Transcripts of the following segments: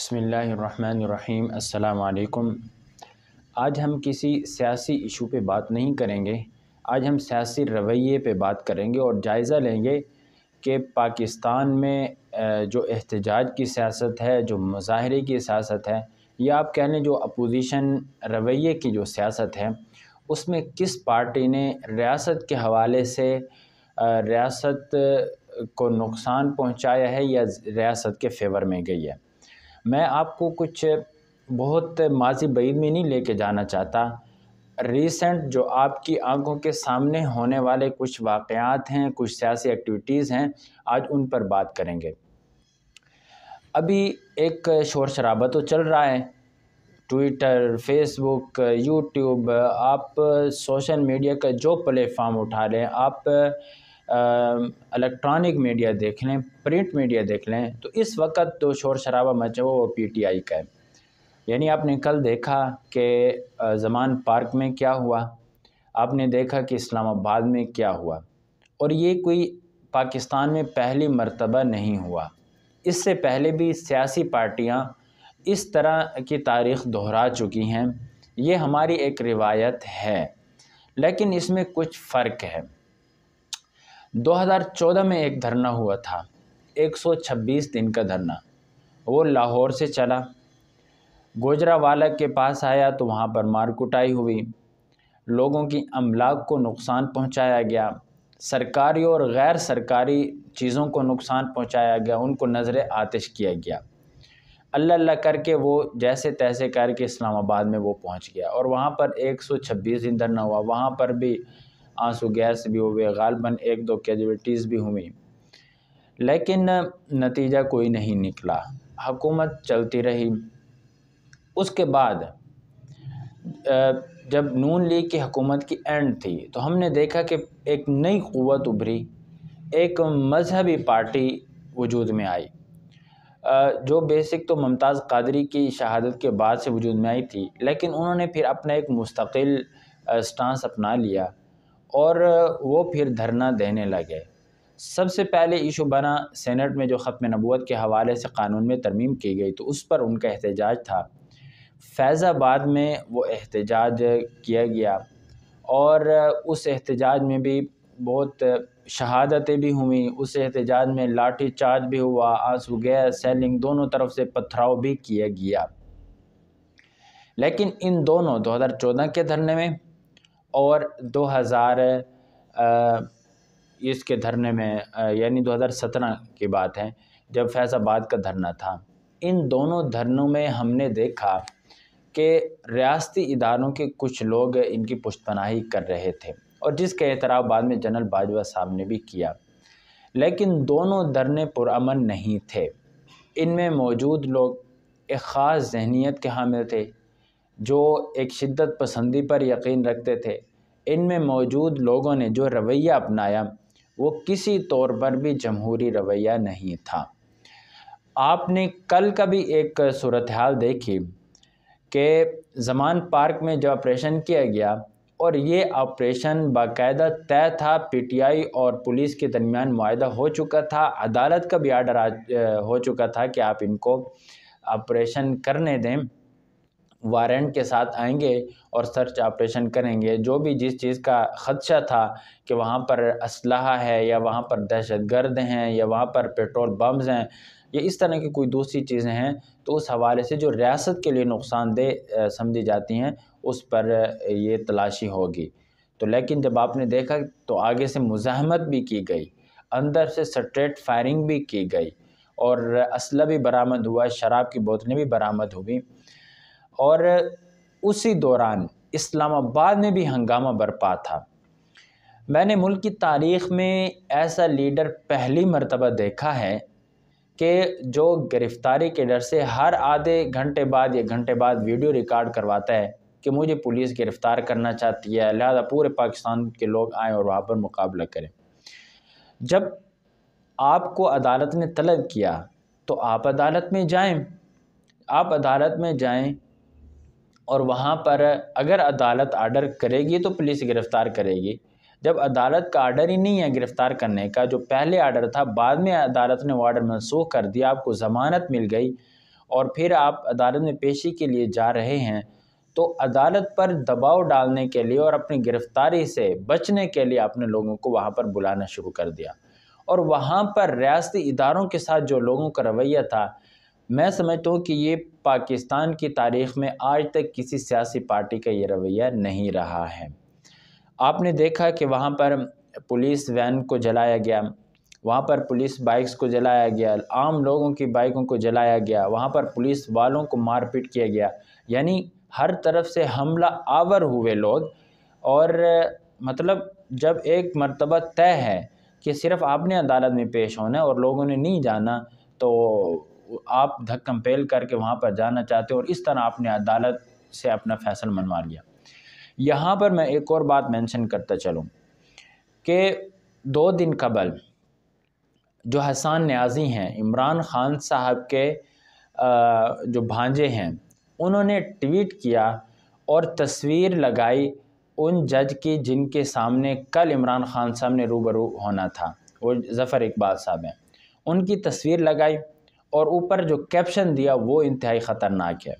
बसमीम् अल्लाम आज हम किसी सियासी इशू पे बात नहीं करेंगे आज हम सियासी रवैये पे बात करेंगे और जायज़ा लेंगे कि पाकिस्तान में जो एहतजाज की सियासत है जो मुजाहरे की सियासत है या आप कह लें जो अपोजिशन रवैये की जो सियासत है उसमें किस पार्टी ने रियासत के हवाले से रियासत को नुकसान पहुंचाया है या रियासत के फेवर में गई है मैं आपको कुछ बहुत माजी बैद में नहीं लेके जाना चाहता रिसेंट जो आपकी आंखों के सामने होने वाले कुछ वाकयात हैं कुछ सियासी एक्टिविटीज़ हैं आज उन पर बात करेंगे अभी एक शोर शराबा तो चल रहा है ट्विटर फेसबुक यूट्यूब आप सोशल मीडिया का जो प्लेटफॉर्म उठा लें आप इलेक्ट्रॉनिक मीडिया देख लें प्रिंट मीडिया देख लें तो इस वक्त तो शोर शराबा मचा हुआ वो पी टी आई का है यानी आपने कल देखा कि जमान पार्क में क्या हुआ आपने देखा कि इस्लामाबाद में क्या हुआ और ये कोई पाकिस्तान में पहली मर्तबा नहीं हुआ इससे पहले भी सियासी पार्टियां इस तरह की तारीख दोहरा चुकी हैं ये हमारी एक रिवायत है लेकिन इसमें कुछ फ़र्क है 2014 में एक धरना हुआ था 126 दिन का धरना वो लाहौर से चला गोजरावाला के पास आया तो वहाँ पर मार कुटाई हुई लोगों की अमलाक को नुकसान पहुँचाया गया सरकारी और गैर सरकारी चीज़ों को नुकसान पहुँचाया गया उनको नज़र आतिश किया गया अल्लाह अल्ला करके वो जैसे तैसे करके इस्लामाबाद में वो पहुँच गया और वहाँ पर 126 दिन धरना हुआ वहाँ पर भी आंसू गैस भी हुए गालबन एक दो कैजुअलिटीज़ भी हुई लेकिन नतीजा कोई नहीं निकला हकूमत चलती रही उसके बाद जब नून लीग की हकूमत की एंड थी तो हमने देखा कि एक नई क़वत उभरी एक मजहबी पार्टी वजूद में आई जो बेसिक तो मुमताज़ कादरी की शहादत के बाद से वजूद में आई थी लेकिन उन्होंने फिर अपना एक मुस्तकिल स्टांस अपना लिया और वो फिर धरना देने लगे सबसे पहले इशू बना सेनेट में जो ख़त्म नबूत के हवाले से कानून में तरमीम की गई तो उस पर उनका एहतजाज था फैज़ाबाद में वो एहतजाज किया गया और उस एहतजाज में भी बहुत शहादतें भी हुई उस एहतजाज में लाठी चार्ज भी हुआ आंसू गैस सेलिंग दोनों तरफ से पथराव भी किया गया लेकिन इन दोनों 2014 के धरने में और दो हज़ार इसके धरने में यानी 2017 की बात है जब फैज़ाबाद का धरना था इन दोनों धरनों में हमने देखा कि रियासती इदारों के कुछ लोग इनकी पुष्पनाही कर रहे थे और जिसके एतराब बाद में जनरल बाजवा साहब ने भी किया लेकिन दोनों धरने पुरमन नहीं थे इनमें मौजूद लोग एक ख़ास जहनीत के हामिल थे जो एक शिद्दत पसंदी पर यकीन रखते थे इनमें मौजूद लोगों ने जो रवैया अपनाया वो किसी तौर पर भी जमहूरी रवैया नहीं था आपने कल का भी एक सूरत हाल देखी कि जमान पार्क में जो ऑपरेशन किया गया और ये ऑपरेशन बाकायदा तय था पीटीआई और पुलिस के दरमियान माहा हो चुका था अदालत का भी आर्डर हो चुका था कि आप इनको ऑपरेशन करने दें वारंट के साथ आएंगे और सर्च ऑपरेशन करेंगे जो भी जिस चीज़ का ख़दशा था कि वहाँ पर असलाहा है या वहाँ पर दहशत गर्द हैं या वहाँ पर पेट्रोल बम्स हैं या इस तरह की कोई दूसरी चीज़ें हैं तो उस हवाले से जो रियासत के लिए नुकसानदेह समझी जाती हैं उस पर ये तलाशी होगी तो लेकिन जब आपने देखा तो आगे से मुजाहमत भी की गई अंदर से स्ट्रेट फायरिंग भी की गई और असला भी बरामद हुआ शराब की बोतलें भी बरामद हुई और उसी दौरान इस्लामाबाद में भी हंगामा बरपा था मैंने मुल्क की तारीख़ में ऐसा लीडर पहली मरतबा देखा है कि जो गिरफ़्तारी के डर से हर आधे घंटे बाद या घंटे बाद वीडियो रिकॉर्ड करवाता है कि मुझे पुलिस गिरफ़्तार करना चाहती है लिहाजा पूरे पाकिस्तान के लोग आएँ और वहाँ पर मुकाबला करें जब आपको अदालत ने तलब किया तो आप अदालत में जाएँ आप अदालत में जाएँ और वहाँ पर अगर अदालत आर्डर करेगी तो पुलिस गिरफ़्तार करेगी जब अदालत का आर्डर ही नहीं है गिरफ़्तार करने का जो पहले आर्डर था बाद में अदालत ने वो आर्डर मनसूख कर दिया आपको ज़मानत मिल गई और फिर आप अदालत में पेशी के लिए जा रहे हैं तो अदालत पर दबाव डालने के लिए और अपनी गिरफ़्तारी से बचने के लिए आपने लोगों को वहाँ पर बुलाना शुरू कर दिया और वहाँ पर रियासती इदारों के साथ जो लोगों का रवैया था मैं समझता हूँ कि ये पाकिस्तान की तारीख में आज तक किसी सियासी पार्टी का ये रवैया नहीं रहा है आपने देखा कि वहाँ पर पुलिस वैन को जलाया गया वहाँ पर पुलिस बाइक्स को जलाया गया आम लोगों की बाइकों को जलाया गया वहाँ पर पुलिस वालों को मारपीट किया गया यानी हर तरफ से हमला आवर हुए लोग और मतलब जब एक मरतबा तय है कि सिर्फ आपने अदालत में पेश होना है और लोगों ने नहीं जाना तो आप धक कंपेल करके वहाँ पर जाना चाहते हो और इस तरह आपने अदालत से अपना फैसला मनवा लिया यहाँ पर मैं एक और बात मेंशन करता चलूँ कि दो दिन कबल जो हसन न्याजी हैं इमरान ख़ान साहब के जो भांजे हैं उन्होंने ट्वीट किया और तस्वीर लगाई उन जज की जिनके सामने कल इमरान ख़ान साहब ने रूबरू होना था वो ज़फ़र इकबाल साहब हैं उनकी तस्वीर लगाई और ऊपर जो कैप्शन दिया वो इंतहाई ख़तरनाक है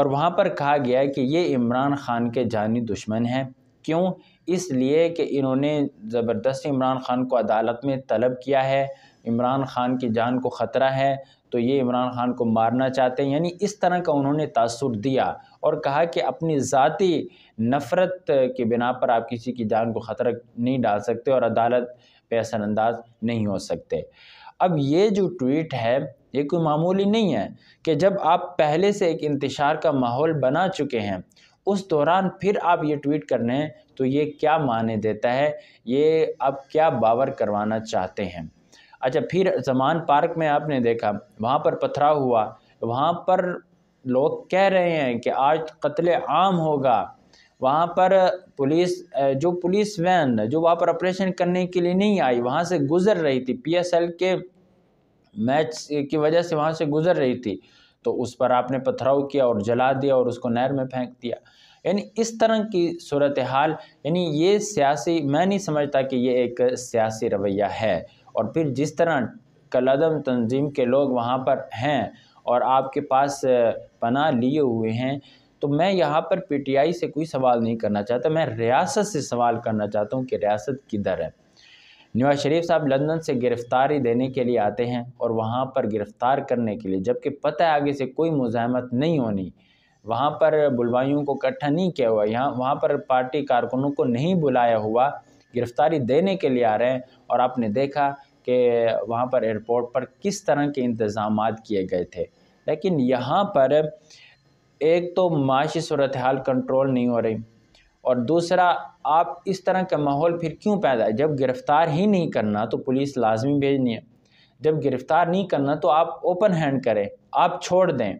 और वहाँ पर कहा गया है कि ये इमरान खान के जानी दुश्मन हैं क्यों इसलिए कि इन्होंने ज़बरदस्त इमरान खान को अदालत में तलब किया है इमरान खान की जान को ख़तरा है तो ये इमरान खान को मारना चाहते हैं यानी इस तरह का उन्होंने तासुर दिया और कहा कि अपनी ज़ाती नफ़रत के बिना पर आप किसी की जान को ख़तरा नहीं डाल सकते और अदालत पे असरानंदाज नहीं हो सकते अब ये जो ट्वीट है ये कोई मामूली नहीं है कि जब आप पहले से एक इंतशार का माहौल बना चुके हैं उस दौरान फिर आप ये ट्वीट कर रहे हैं तो ये क्या माने देता है ये आप क्या बावर करवाना चाहते हैं अच्छा फिर जमान पार्क में आपने देखा वहाँ पर पथराव हुआ वहाँ पर लोग कह रहे हैं कि आज कत्ल आम होगा वहाँ पर पुलिस जो पुलिस वैन जो वहाँ पर ऑपरेशन करने के लिए नहीं आई वहाँ से गुज़र रही थी पीएसएल के मैच की वजह से वहाँ से गुजर रही थी तो उस पर आपने पथराव किया और जला दिया और उसको नहर में फेंक दिया यानी इस तरह की सूरत हाल यानी ये सियासी मैं नहीं समझता कि ये एक सियासी रवैया है और फिर जिस तरह कलदम तंजीम के लोग वहाँ पर हैं और आपके पास पनाह लिए हुए हैं तो मैं यहाँ पर पीटीआई से कोई सवाल नहीं करना चाहता मैं रियासत से सवाल करना चाहता हूँ कि रियासत किधर है नवाज शरीफ साहब लंदन से गिरफ्तारी देने के लिए आते हैं और वहाँ पर गिरफ़्तार करने के लिए जबकि पता है आगे से कोई मुजामत नहीं होनी वहाँ पर बुलवाइयों को इकट्ठा नहीं किया हुआ यहाँ वहाँ पर पार्टी कारकुनों को नहीं बुलाया हुआ गिरफ़्तारी देने के लिए आ रहे हैं और आपने देखा कि वहाँ पर एयरपोर्ट पर किस तरह के इंतज़ाम किए गए थे लेकिन यहाँ पर एक तो माशी सूरत हाल कंट्रोल नहीं हो रही और दूसरा आप इस तरह का माहौल फिर क्यों पैदा है जब गिरफ़्तार ही नहीं करना तो पुलिस लाजमी भेजनी है जब गिरफ़्तार नहीं करना तो आप ओपन हैंड करें आप छोड़ दें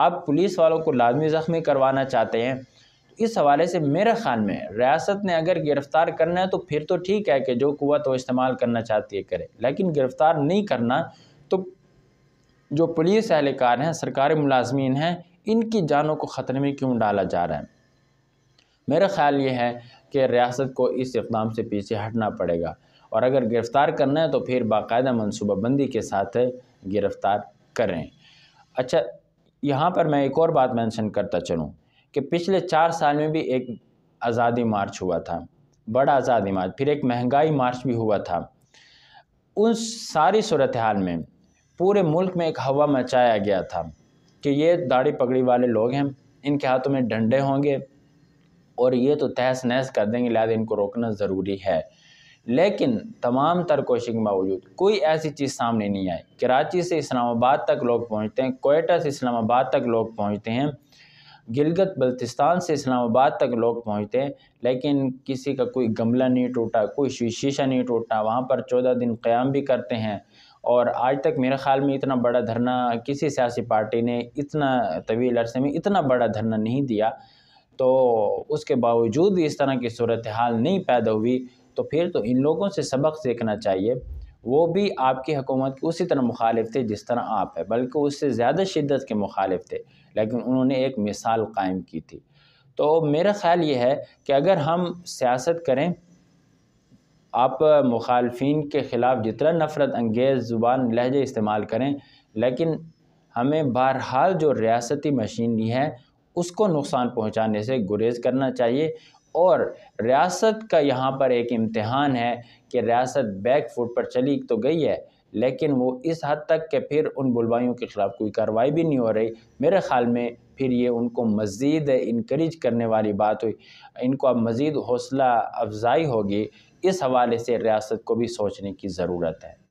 आप पुलिस वालों को लाजमी ज़ख्मी करवाना चाहते हैं इस हवाले से मेरे ख़्याल में रियासत ने अगर गिरफ़्तार करना है तो फिर तो ठीक है कि जो कुत वो इस्तेमाल करना चाहती है करे लेकिन गिरफ़्तार नहीं करना तो जो पुलिस एहलकार हैं सरकारी मुलाजमीन हैं इनकी जानों को ख़तरे में क्यों डाला जा रहा है मेरा ख्याल ये है कि रियासत को इस इकदाम से पीछे हटना पड़ेगा और अगर गिरफ़्तार करना है तो फिर बाकायदा मनसूबाबंदी के साथ गिरफ़्तार करें अच्छा यहाँ पर मैं एक और बात मेंशन करता चलूँ कि पिछले चार साल में भी एक आज़ादी मार्च हुआ था बड़ा आज़ादी मार्च फिर एक महंगाई मार्च भी हुआ था उन सारी सूरत हाल में पूरे मुल्क में एक हवा मचाया गया था कि ये दाढ़ी पगड़ी वाले लोग हैं इनके हाथों में डंडे होंगे और ये तो तहस नहस कर देंगे लिहाजा इनको रोकना ज़रूरी है लेकिन तमाम तर कोशिश बावजूद कोई ऐसी चीज़ सामने नहीं आई कराची से इस्लामाबाद तक लोग पहुँचते हैं कोयटा से इस्लामाबाद तक लोग पहुँचते हैं गिलगत बल्तिस्तान से इस्लामाबाद तक लोग पहुँचते हैं लेकिन किसी का कोई गमला नहीं टूटा कोई शीशा नहीं टूटा वहाँ पर चौदह दिन क़्याम भी करते हैं और आज तक मेरे ख्याल में इतना बड़ा धरना किसी सियासी पार्टी ने इतना तवील अरसे में इतना बड़ा धरना नहीं दिया तो उसके बावजूद भी इस तरह की सूरत हाल नहीं पैदा हुई तो फिर तो इन लोगों से सबक सीखना चाहिए वो भी आपकी हुकूमत की उसी तरह मुखालिफ थे जिस तरह आप है बल्कि उससे ज़्यादा शिद्दत के मुखालिफ थे लेकिन उन्होंने एक मिसाल कायम की थी तो मेरा ख्याल ये है कि अगर हम सियासत करें आप मुखालफी के ख़िलाफ़ जितना नफ़रत अंगेज़ ज़ुबान लहजे इस्तेमाल करें लेकिन हमें बहरहाल जो रियासती मशीनरी है उसको नुकसान पहुंचाने से गुरेज करना चाहिए और रियासत का यहाँ पर एक इम्तहान है कि रियासत बैक फुट पर चली तो गई है लेकिन वो इस हद तक के फिर उन बुलवाइयों के ख़िलाफ़ कोई कार्रवाई भी नहीं हो रही मेरे ख़्याल में फिर ये उनको मज़ीद इनक्रेज करने वाली बात हुई इनको अब मज़ीद हौसला अफजाई होगी इस हवाले से रियासत को भी सोचने की ज़रूरत है